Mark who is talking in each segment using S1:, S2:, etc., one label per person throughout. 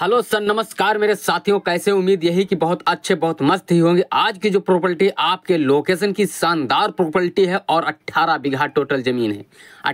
S1: hello sir नमस्कार मेरे साथियों कैसे उम्मीद यही कि बहुत अच्छे बहुत मस्त ही होंगे आज की जो प्रॉपर्टी आपके लोकेशन की शानदार प्रॉपर्टी है और 18 बीघा टोटल ज़मीन है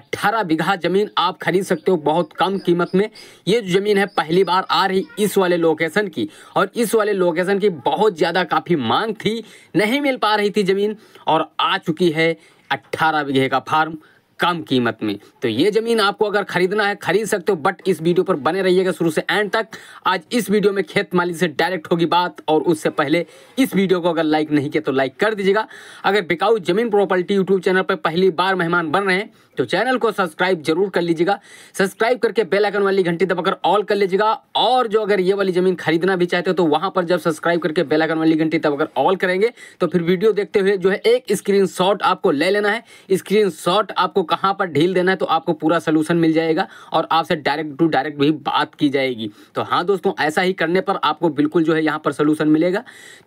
S1: 18 बीघा ज़मीन आप खरीद सकते हो बहुत कम कीमत में ये जो ज़मीन है पहली बार आ रही इस वाले लोकेशन की और इस वाले लोकेशन की बहुत ज़्यादा काफ़ी मांग थी नहीं मिल पा रही थी ज़मीन और आ चुकी है अट्ठारह बीघे का फार्म कम कीमत में तो ये ज़मीन आपको अगर ख़रीदना है ख़रीद सकते हो बट इस वीडियो पर बने रहिएगा शुरू से एंड तक आज इस वीडियो में खेत मालिक से डायरेक्ट होगी बात और उससे पहले इस वीडियो को अगर लाइक नहीं किया तो लाइक कर दीजिएगा अगर बिकाऊ जमीन प्रॉपर्टी यूट्यूब चैनल पर पहली बार मेहमान बन रहे हैं तो चैनल को सब्सक्राइब जरूर कर लीजिएगा सब्सक्राइब करके बेल आइकन वाली घंटी दबाकर ऑल कर लीजिएगा और जो अगर ये वाली ज़मीन खरीदना भी चाहते हो तो वहां पर जब सब्सक्राइब करके बेल आइकन वाली घंटी दबाकर ऑल करेंगे तो फिर वीडियो देखते हुए जो है एक स्क्रीन आपको ले लेना है स्क्रीन आपको कहाँ पर ढील देना है तो आपको पूरा सोल्यूशन मिल जाएगा और आपसे डायरेक्ट टू डायरेक्ट भी बात की जाएगी तो हाँ दोस्तों ऐसा ही करने पर आपको बिल्कुल जो है यहाँ पर सोल्यूशन मिलेगा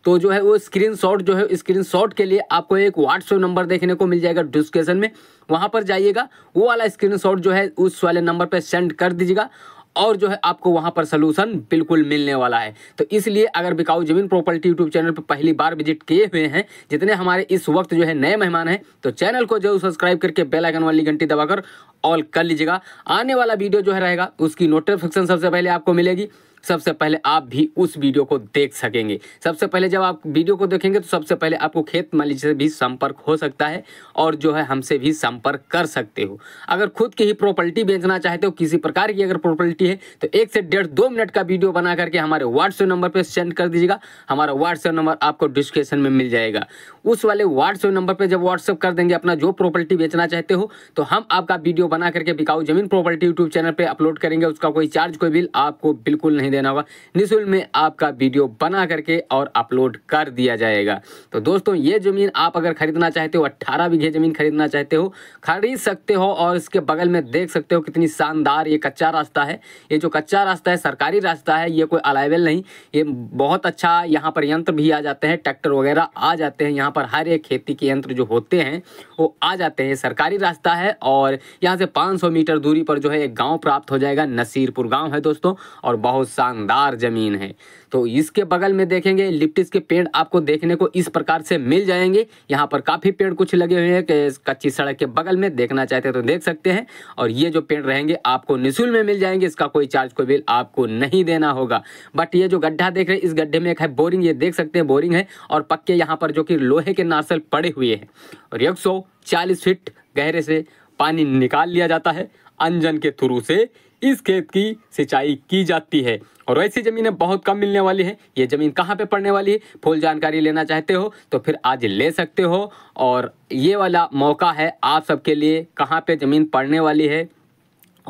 S1: तो जो है वो स्क्रीन जो है स्क्रीन के लिए आपको एक व्हाट्सएप नंबर देखने को मिल जाएगा डिस्क्रिप्शन में वहां पर जाइएगा वो वाला स्क्रीनशॉट जो है उस वाले नंबर पर सेंड कर दीजिएगा और जो है आपको वहां पर सोल्यूशन बिल्कुल मिलने वाला है तो इसलिए अगर बिकाऊ जमीन प्रॉपर्टी यूट्यूब चैनल पर पहली बार विजिट किए हुए हैं जितने हमारे इस वक्त जो है नए मेहमान हैं तो चैनल को जरूर सब्सक्राइब करके बेल आइकन वाली घंटी दबाकर ऑल कर लीजिएगा आने वाला वीडियो जो है रहेगा उसकी नोटिफिकेशन सबसे पहले आपको मिलेगी सबसे पहले आप भी उस वीडियो को देख सकेंगे सबसे पहले जब आप वीडियो को देखेंगे तो सबसे पहले आपको खेत मालिक से भी संपर्क हो सकता है और जो है हमसे भी संपर्क कर सकते हो अगर खुद की ही प्रॉपर्टी बेचना चाहते हो किसी प्रकार की अगर प्रॉपर्टी है तो एक से डेढ़ दो मिनट का वीडियो बना करके हमारे व्हाट्सएप नंबर पर सेंड कर दीजिएगा हमारा व्हाट्सएप नंबर आपको डिस्क्रिप्शन में मिल जाएगा उस वाले व्हाट्सएप नंबर पर जब व्हाट्सएप कर देंगे अपना जो प्रॉपर्टी बेचना चाहते हो तो हम आपका वीडियो बना करके बिकाऊ जमीन प्रॉपर्टी यूट्यूब चैनल पर अपलोड करेंगे उसका कोई चार्ज कोई बिल आपको बिल्कुल नहीं देना होगा निःशुल्क में आपका वीडियो बना करके और अपलोड कर दिया जाएगा तो दोस्तों ये ज़मीन आप अगर खरीदना चाहते हो अट्ठारह बीघे ज़मीन खरीदना चाहते हो खरीद सकते हो और इसके बगल में देख सकते हो कितनी शानदार ये कच्चा रास्ता है ये जो कच्चा रास्ता है सरकारी रास्ता है ये कोई अलाइवल नहीं ये बहुत अच्छा यहाँ पर यंत्र भी आ जाते हैं ट्रैक्टर वगैरह आ जाते हैं यहाँ पर हर एक खेती के यंत्र जो होते हैं वो आ जाते हैं सरकारी रास्ता है और यहाँ से 500 मीटर दूरी पर जो है एक गांव प्राप्त हो जाएगा नसीरपुर गांव है दोस्तों और बहुत शानदार ज़मीन है तो इसके बगल में देखेंगे लिप्टिस के पेड़ आपको देखने को इस प्रकार से मिल जाएंगे यहाँ पर काफ़ी पेड़ कुछ लगे हुए हैं कच्ची सड़क के बगल में देखना चाहते हैं तो देख सकते हैं और ये जो पेड़ रहेंगे आपको निःशुल्क में मिल जाएंगे इसका कोई चार्ज कोई बिल आपको नहीं देना होगा बट ये जो गड्ढा देख रहे हैं इस गड्ढे में एक है बोरिंग ये देख सकते हैं बोरिंग है और पक्के यहाँ पर जो कि लोहे के नार्सल पड़े हुए हैं और एक सौ चालीस फीट गहरे से पानी निकाल लिया जाता है अंजन के थ्रू से इस खेत की सिंचाई की जाती है और ऐसी ज़मीनें बहुत कम मिलने वाली है ये ज़मीन कहाँ पे पड़ने वाली है फुल जानकारी लेना चाहते हो तो फिर आज ले सकते हो और ये वाला मौका है आप सबके लिए कहाँ पे ज़मीन पड़ने वाली है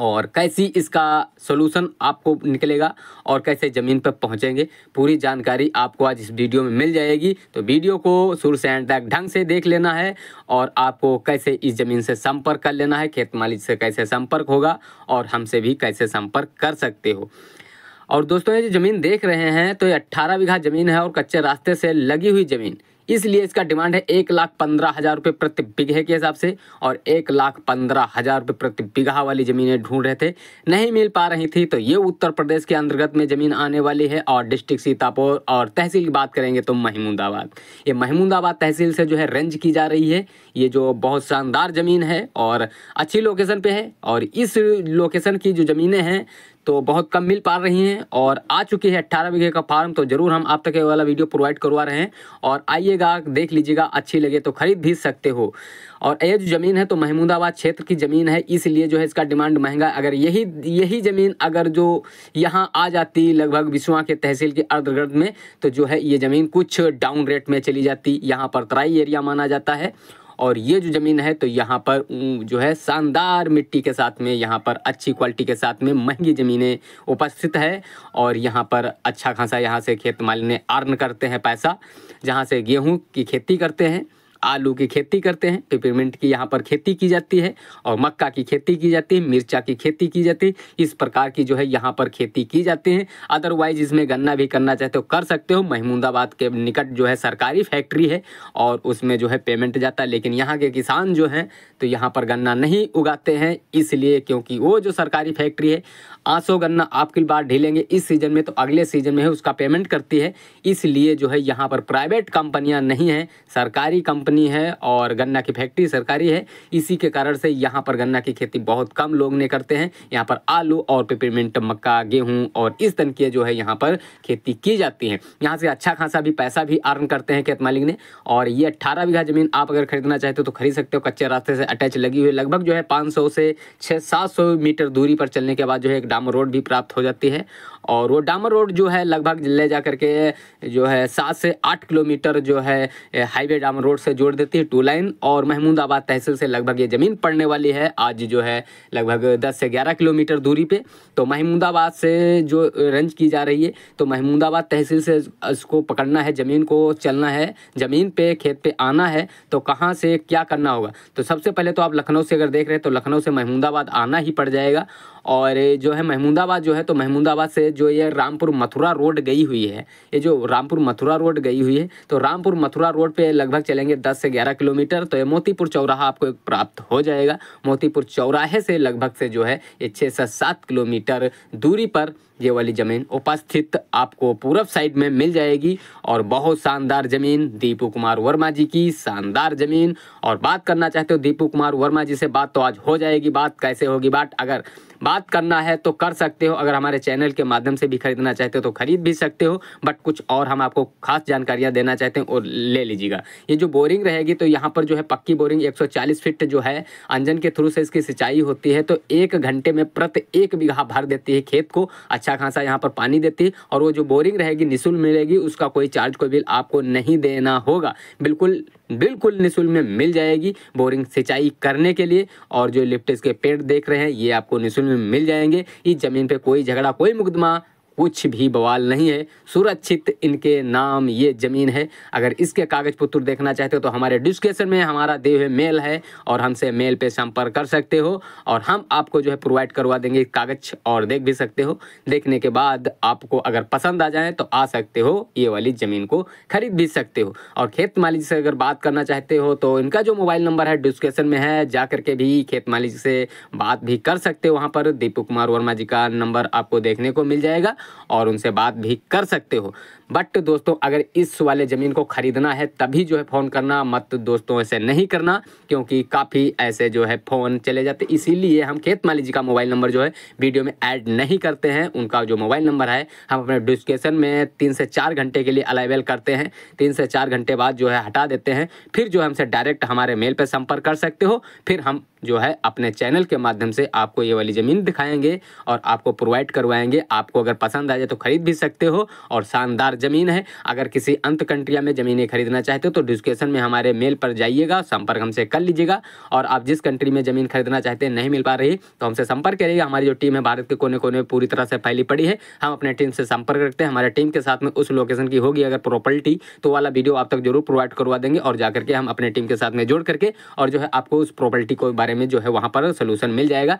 S1: और कैसी इसका सोल्यूशन आपको निकलेगा और कैसे ज़मीन पर पहुंचेंगे पूरी जानकारी आपको आज इस वीडियो में मिल जाएगी तो वीडियो को शुरू से एंड तक ढंग से देख लेना है और आपको कैसे इस ज़मीन से संपर्क कर लेना है खेत मालिक से कैसे संपर्क होगा और हमसे भी कैसे संपर्क कर सकते हो और दोस्तों ये जो ज़मीन देख रहे हैं तो ये अट्ठारह बीघा ज़मीन है और कच्चे रास्ते से लगी हुई ज़मीन इसलिए इसका डिमांड है एक लाख पंद्रह हज़ार रुपये प्रति बीघे के हिसाब से और एक लाख पंद्रह हज़ार रुपये प्रति बीघा वाली ज़मीनें ढूंढ रहे थे नहीं मिल पा रही थी तो ये उत्तर प्रदेश के अंतर्गत में ज़मीन आने वाली है और डिस्ट्रिक्ट सीतापुर और तहसील की बात करेंगे तो महमूदाबाद ये महमूदाबाद तहसील से जो है रेंज की जा रही है ये जो बहुत शानदार ज़मीन है और अच्छी लोकेशन पर है और इस लोकेशन की जो ज़मीनें हैं तो बहुत कम मिल पा रही हैं और आ चुकी है अट्ठारह बीघे का फार्म तो ज़रूर हम आप तक ये वाला वीडियो प्रोवाइड करवा रहे हैं और आइएगा देख लीजिएगा अच्छी लगे तो खरीद भी सकते हो और ये जो ज़मीन है तो महमूदाबाद क्षेत्र की ज़मीन है इसलिए जो है इसका डिमांड महंगा अगर यही यही ज़मीन अगर जो यहाँ आ जाती लगभग विश्वा के तहसील के अर्धगर्द में तो जो है ये ज़मीन कुछ डाउन रेट में चली जाती यहाँ पर तराई एरिया माना जाता है और ये जो ज़मीन है तो यहाँ पर जो है शानदार मिट्टी के साथ में यहाँ पर अच्छी क्वालिटी के साथ में महंगी ज़मीनें उपस्थित है और यहाँ पर अच्छा खासा यहाँ से खेत मालिने अर्न करते हैं पैसा जहाँ से गेहूँ की खेती करते हैं आलू की खेती करते हैं तो पेपरमेंट की यहाँ पर खेती की जाती है और मक्का की खेती की जाती है मिर्चा की खेती की जाती है इस प्रकार की जो है यहाँ पर खेती की जाती है अदरवाइज इसमें गन्ना भी करना चाहते हो तो कर सकते हो महमूदाबाद के निकट जो है सरकारी फैक्ट्री है और उसमें जो है पेमेंट जाता है लेकिन यहाँ के किसान जो हैं तो यहाँ पर गन्ना नहीं उगाते हैं इसलिए क्योंकि वो जो सरकारी फैक्ट्री है आंसो गन्ना आपकी बार ढीलेंगे इस सीज़न में तो अगले सीज़न में है उसका पेमेंट करती है इसलिए जो है यहाँ पर प्राइवेट कंपनियाँ नहीं हैं सरकारी कंपनी कंपनी है और गन्ना की फैक्ट्री सरकारी है इसी के कारण से यहाँ पर गन्ना की खेती बहुत कम लोग ने करते हैं यहाँ पर आलू और पेपरमेंट मक्का गेहूँ और इस तन की जो है यहाँ पर खेती की जाती है यहाँ से अच्छा खासा भी पैसा भी अर्न करते हैं खेत मालिक ने और ये अट्ठारह बीघा ज़मीन आप अगर खरीदना चाहते हो तो खरीद सकते हो कच्चे रास्ते से अटैच लगी हुई लगभग जो है पाँच से छः सात मीटर दूरी पर चलने के बाद जो है एक डामो रोड भी प्राप्त हो जाती है और वो डामर रोड जो है लगभग ले जा करके जो है सात से आठ किलोमीटर जो है हाईवे डामर रोड से जोड़ देती है टू लाइन और महमूदाबाद तहसील से लगभग ये ज़मीन पड़ने वाली है आज जो है लगभग दस से ग्यारह किलोमीटर दूरी पर तो महमूदाबाद से जो रंज की जा रही है तो महमूदाबाद तहसील से इसको पकड़ना है ज़मीन को चलना है ज़मीन पर खेत पर आना है तो कहाँ से क्या करना होगा तो सबसे पहले तो आप लखनऊ से अगर देख रहे हैं तो लखनऊ से महमूदाबाद आना ही पड़ जाएगा और जो है महमूदाबाद जो है तो महमूदाबाद से जो ये रामपुर मथुरा रोड गई हुई है ये जो रामपुर मथुरा रोड गई हुई है तो रामपुर मथुरा रोड पे लगभग चलेंगे दस से ग्यारह किलोमीटर तो ये मोतीपुर चौराहा आपको प्राप्त हो जाएगा मोतीपुर चौराहे से लगभग से जो है ये छः से सात किलोमीटर दूरी पर ये वाली ज़मीन उपस्थित आपको पूरब साइड में मिल जाएगी और बहुत शानदार ज़मीन दीपू कुमार वर्मा जी की शानदार ज़मीन और बात करना चाहते हो दीपू कुमार वर्मा जी से बात तो आज हो जाएगी बात कैसे होगी बात अगर बात करना है तो कर सकते हो अगर हमारे चैनल के माध्यम से भी खरीदना चाहते हो तो खरीद भी सकते हो बट कुछ और हम आपको खास जानकारियाँ देना चाहते हैं और ले लीजिएगा ये जो बोरिंग रहेगी तो यहाँ पर जो है पक्की बोरिंग 140 फीट जो है अंजन के थ्रू से इसकी सिंचाई होती है तो एक घंटे में प्रति एक बीघा भर देती है खेत को अच्छा खासा यहाँ पर पानी देती है और वो जो बोरिंग रहेगी निःशुल्क मिलेगी उसका कोई चार्ज कोई बिल आपको नहीं देना होगा बिल्कुल बिल्कुल निःशुल्क में मिल जाएगी बोरिंग सिंचाई करने के लिए और जो लिप्टिस के पेड़ देख रहे हैं ये आपको निःशुल्क में मिल जाएंगे इस ज़मीन पर कोई झगड़ा कोई मुकदमा कुछ भी बवाल नहीं है सुरक्षित इनके नाम ये ज़मीन है अगर इसके कागज़ पत्र देखना चाहते हो तो हमारे डिस्क्रिप्शन में हमारा दे हुए मेल है और हमसे मेल पे संपर्क कर सकते हो और हम आपको जो है प्रोवाइड करवा देंगे कागज़ और देख भी सकते हो देखने के बाद आपको अगर पसंद आ जाए तो आ सकते हो ये वाली ज़मीन को खरीद भी सकते हो और खेत मालिक से अगर बात करना चाहते हो तो इनका जो मोबाइल नंबर है डिस्क्रिप्शन में है जा करके भी खेत मालिक से बात भी कर सकते हो वहाँ पर दीपक कुमार वर्मा जी का नंबर आपको देखने को मिल जाएगा और उनसे बात भी कर सकते हो बट दोस्तों अगर इस वाले ज़मीन को ख़रीदना है तभी जो है फ़ोन करना मत दोस्तों ऐसे नहीं करना क्योंकि काफ़ी ऐसे जो है फ़ोन चले जाते इसीलिए हम खेत माली जी का मोबाइल नंबर जो है वीडियो में ऐड नहीं करते हैं उनका जो मोबाइल नंबर है हम अपने डिस्कशन में तीन से चार घंटे के लिए अलाइवेल करते हैं तीन से चार घंटे बाद जो है हटा देते हैं फिर जो हमसे डायरेक्ट हमारे मेल पर संपर्क कर सकते हो फिर हम जो है अपने चैनल के माध्यम से आपको ये वाली ज़मीन दिखाएंगे और आपको प्रोवाइड करवाएंगे आपको अगर पसंद आ जाए तो ख़रीद भी सकते हो और शानदार ज़मीन है अगर किसी अंत कंट्रिया में जमीने खरीदना चाहते हो तो डिस्क्रिप्शन में हमारे मेल पर जाइएगा संपर्क हमसे कर लीजिएगा और आप जिस कंट्री में ज़मीन खरीदना चाहते हैं नहीं मिल पा रही तो हमसे संपर्क करिएगा हमारी जो टीम है भारत के कोने कोने में पूरी तरह से फैली पड़ी है हम अपने टीम से संपर्क रखते हैं हमारे टीम के साथ में उस लोकेशन की होगी अगर प्रॉपर्टी तो वाला वीडियो आप तक जरूर प्रोवाइड करवा देंगे और जाकर के हम अपने टीम के साथ में जोड़ करके और जो है आपको उस प्रॉपर्टी के बारे में जो है वहाँ पर सोल्यूशन मिल जाएगा